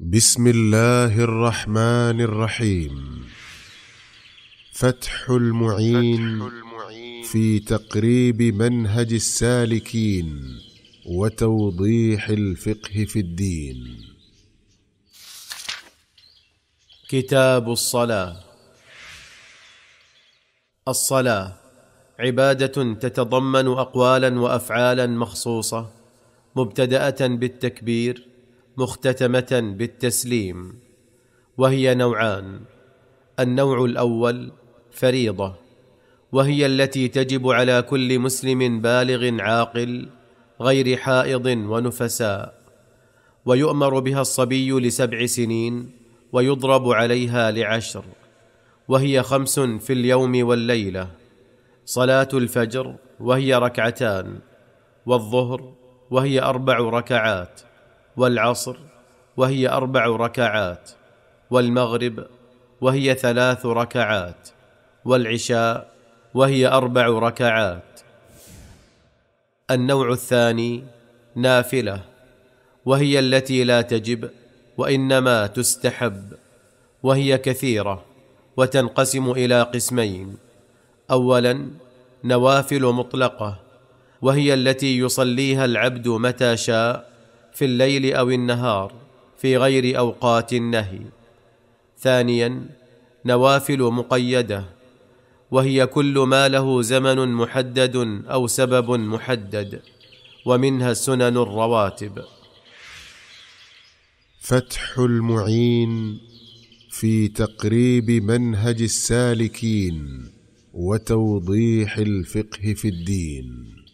بسم الله الرحمن الرحيم فتح المعين, في تقريب منهج السالكين وتوضيح الفقه في الدين كتاب الصلاه الصلاه عباده تتضمن اقوالا وافعالا مخصوصه مبتداه بالتكبير مختتمه بالتسليم وهي نوعان النوع الاول فريضه وهي التي تجب على كل مسلم بالغ عاقل غير حائض ونفساء ويؤمر بها الصبي لسبع سنين ويضرب عليها لعشر وهي خمس في اليوم والليله صلاه الفجر وهي ركعتان والظهر وهي اربع ركعات والعصر وهي اربع ركعات والمغرب وهي ثلاث ركعات والعشاء وهي اربع ركعات النوع الثاني نافله وهي التي لا تجب وانما تستحب وهي كثيره وتنقسم الى قسمين اولا نوافل مطلقه وهي التي يصليها العبد متى شاء في الليل او النهار في غير اوقات النهي ثانيا نوافل مقيده وهي كل ما له زمن محدد او سبب محدد ومنها سنن الرواتب فتح المعين في تقريب منهج السالكين وتوضيح الفقه في الدين